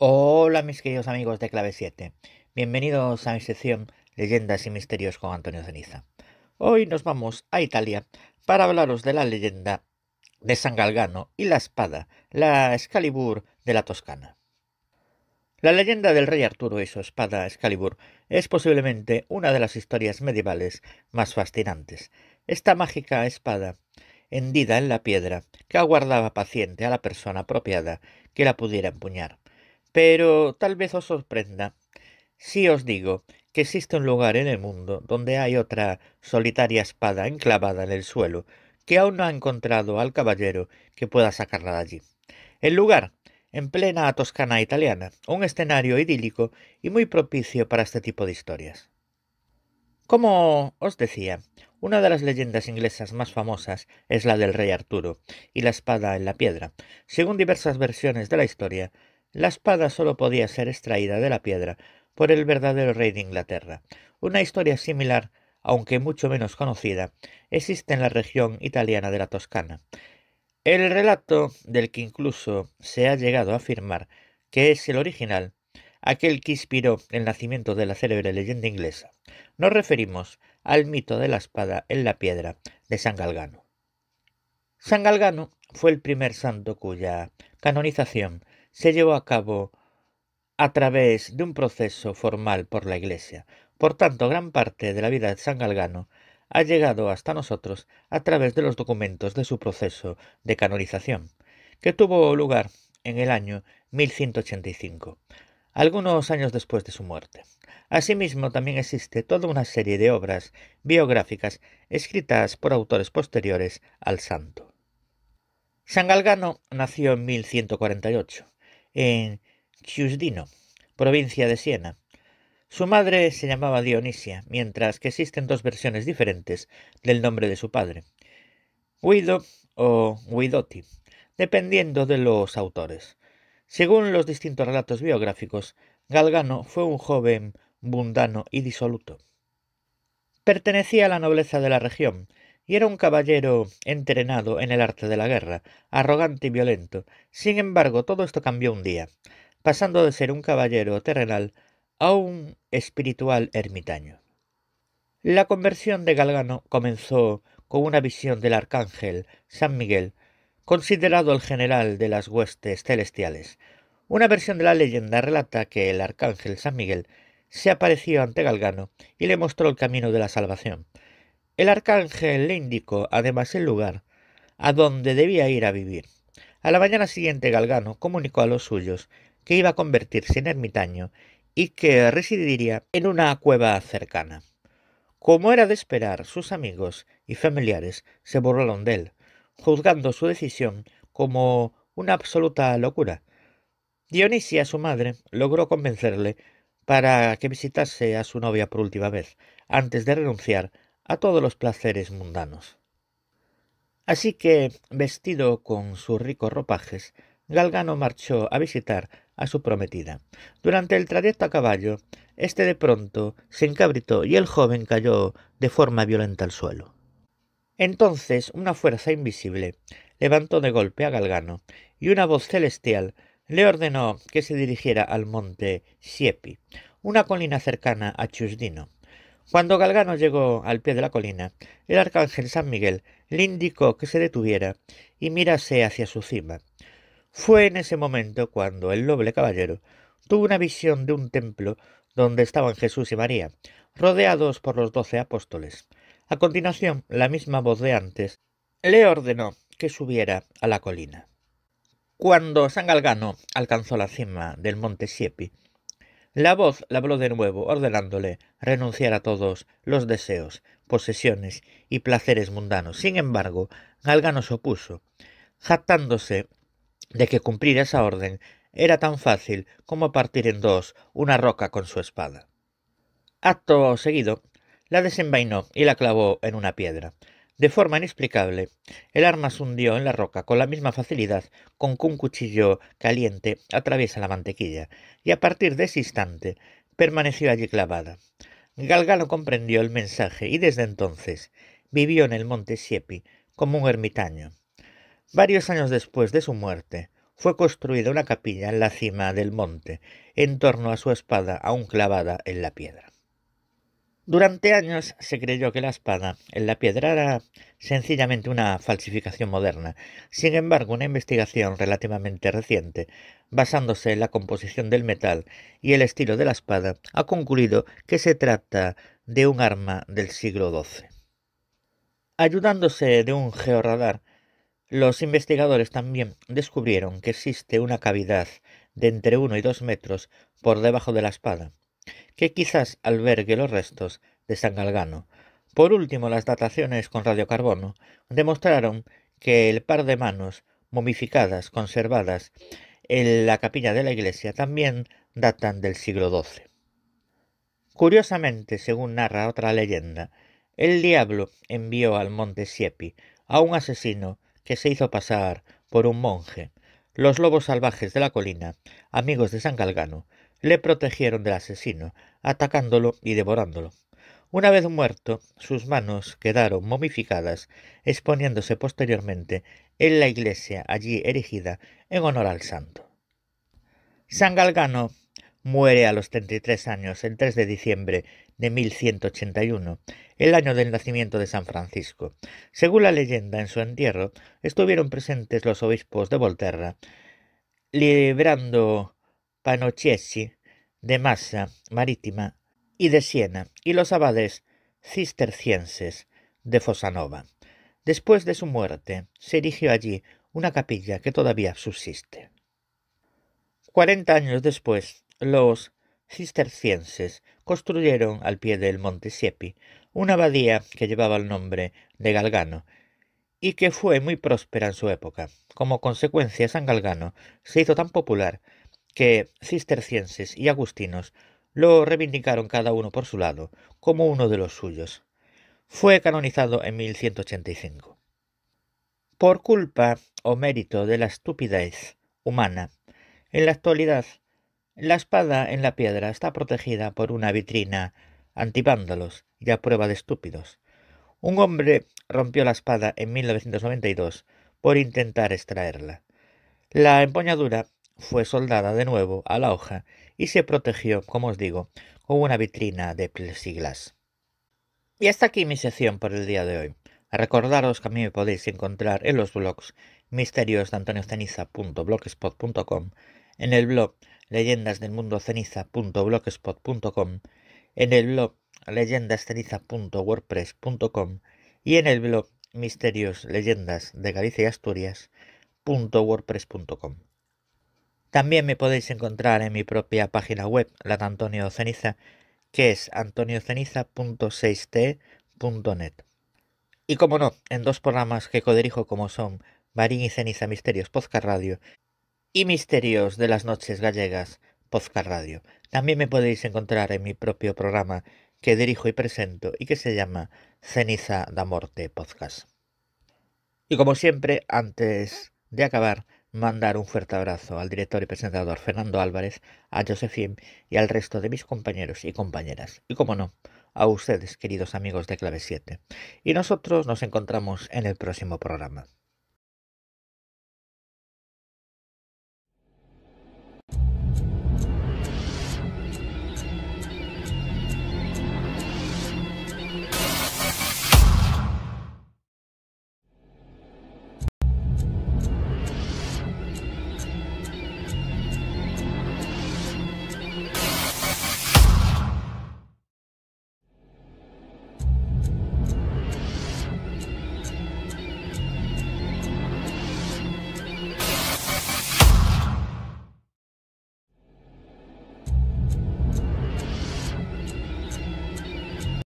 Hola mis queridos amigos de Clave 7, bienvenidos a mi sección Leyendas y Misterios con Antonio Ceniza. Hoy nos vamos a Italia para hablaros de la leyenda de San Galgano y la espada, la Excalibur de la Toscana. La leyenda del rey Arturo y su espada Excalibur es posiblemente una de las historias medievales más fascinantes. Esta mágica espada, hendida en la piedra, que aguardaba paciente a la persona apropiada que la pudiera empuñar pero tal vez os sorprenda si os digo que existe un lugar en el mundo donde hay otra solitaria espada enclavada en el suelo que aún no ha encontrado al caballero que pueda sacarla de allí. El lugar, en plena Toscana italiana, un escenario idílico y muy propicio para este tipo de historias. Como os decía, una de las leyendas inglesas más famosas es la del rey Arturo y la espada en la piedra. Según diversas versiones de la historia, la espada solo podía ser extraída de la piedra por el verdadero rey de Inglaterra. Una historia similar, aunque mucho menos conocida, existe en la región italiana de la Toscana. El relato del que incluso se ha llegado a afirmar que es el original, aquel que inspiró el nacimiento de la célebre leyenda inglesa. Nos referimos al mito de la espada en la piedra de San Galgano. San Galgano fue el primer santo cuya canonización se llevó a cabo a través de un proceso formal por la Iglesia. Por tanto, gran parte de la vida de San Galgano ha llegado hasta nosotros a través de los documentos de su proceso de canonización, que tuvo lugar en el año 1185, algunos años después de su muerte. Asimismo, también existe toda una serie de obras biográficas escritas por autores posteriores al santo. San Galgano nació en 1148 en Chiusdino, provincia de Siena. Su madre se llamaba Dionisia, mientras que existen dos versiones diferentes del nombre de su padre, Guido o Guidotti, dependiendo de los autores. Según los distintos relatos biográficos, Galgano fue un joven mundano y disoluto. Pertenecía a la nobleza de la región, y era un caballero entrenado en el arte de la guerra, arrogante y violento. Sin embargo, todo esto cambió un día, pasando de ser un caballero terrenal a un espiritual ermitaño. La conversión de Galgano comenzó con una visión del arcángel San Miguel, considerado el general de las huestes celestiales. Una versión de la leyenda relata que el arcángel San Miguel se apareció ante Galgano y le mostró el camino de la salvación. El arcángel le indicó además el lugar a donde debía ir a vivir. A la mañana siguiente Galgano comunicó a los suyos que iba a convertirse en ermitaño y que residiría en una cueva cercana. Como era de esperar, sus amigos y familiares se burlaron de él, juzgando su decisión como una absoluta locura. Dionisia, su madre, logró convencerle para que visitase a su novia por última vez, antes de renunciar a todos los placeres mundanos. Así que, vestido con sus ricos ropajes, Galgano marchó a visitar a su prometida. Durante el trayecto a caballo, éste de pronto se encabritó y el joven cayó de forma violenta al suelo. Entonces una fuerza invisible levantó de golpe a Galgano y una voz celestial le ordenó que se dirigiera al monte Siepi, una colina cercana a Chusdino. Cuando Galgano llegó al pie de la colina, el arcángel San Miguel le indicó que se detuviera y mirase hacia su cima. Fue en ese momento cuando el noble caballero tuvo una visión de un templo donde estaban Jesús y María, rodeados por los doce apóstoles. A continuación, la misma voz de antes le ordenó que subiera a la colina. Cuando San Galgano alcanzó la cima del monte Siepi, la voz la habló de nuevo, ordenándole renunciar a todos los deseos, posesiones y placeres mundanos. Sin embargo, Galgano se opuso, jactándose de que cumplir esa orden era tan fácil como partir en dos una roca con su espada. Acto seguido, la desenvainó y la clavó en una piedra. De forma inexplicable, el arma se hundió en la roca con la misma facilidad con que un cuchillo caliente atraviesa la mantequilla, y a partir de ese instante permaneció allí clavada. Galgalo comprendió el mensaje y desde entonces vivió en el monte Siepi como un ermitaño. Varios años después de su muerte, fue construida una capilla en la cima del monte, en torno a su espada aún clavada en la piedra. Durante años se creyó que la espada en la piedra era sencillamente una falsificación moderna. Sin embargo, una investigación relativamente reciente, basándose en la composición del metal y el estilo de la espada, ha concluido que se trata de un arma del siglo XII. Ayudándose de un georradar, los investigadores también descubrieron que existe una cavidad de entre 1 y 2 metros por debajo de la espada, que quizás albergue los restos de San Galgano. Por último, las dataciones con radiocarbono demostraron que el par de manos momificadas conservadas en la capilla de la iglesia también datan del siglo XII. Curiosamente, según narra otra leyenda, el diablo envió al monte Siepi a un asesino que se hizo pasar por un monje. Los lobos salvajes de la colina, amigos de San Galgano, le protegieron del asesino, atacándolo y devorándolo. Una vez muerto, sus manos quedaron momificadas, exponiéndose posteriormente en la iglesia allí erigida en honor al santo. San Galgano muere a los 33 años el 3 de diciembre de 1181, el año del nacimiento de San Francisco. Según la leyenda, en su entierro estuvieron presentes los obispos de Volterra, librando Panochiesi de Massa Marítima y de Siena y los abades cistercienses de Fosanova. Después de su muerte se erigió allí una capilla que todavía subsiste. Cuarenta años después, los cistercienses construyeron al pie del monte Siepi una abadía que llevaba el nombre de Galgano y que fue muy próspera en su época. Como consecuencia, San Galgano se hizo tan popular que cistercienses y agustinos lo reivindicaron cada uno por su lado como uno de los suyos. Fue canonizado en 1185. Por culpa o mérito de la estupidez humana, en la actualidad la espada en la piedra está protegida por una vitrina antivándalos y a prueba de estúpidos. Un hombre rompió la espada en 1992 por intentar extraerla. La empuñadura fue soldada de nuevo a la hoja y se protegió, como os digo, con una vitrina de plexiglas. Y hasta aquí mi sección por el día de hoy. Recordaros que a mí me podéis encontrar en los blogs misterios en el blog leyendas del mundo en el blog leyendasceniza.wordpress.com y en el blog misterios de Galicia también me podéis encontrar en mi propia página web, la de Antonio Ceniza, que es antonioceniza.6t.net. Y como no, en dos programas que codirijo como son Marín y Ceniza Misterios Podcast Radio y Misterios de las Noches Gallegas Podcast Radio. También me podéis encontrar en mi propio programa que dirijo y presento y que se llama Ceniza da Morte Podcast. Y como siempre, antes de acabar, mandar un fuerte abrazo al director y presentador Fernando Álvarez, a Josephine y al resto de mis compañeros y compañeras. Y como no, a ustedes, queridos amigos de Clave 7. Y nosotros nos encontramos en el próximo programa.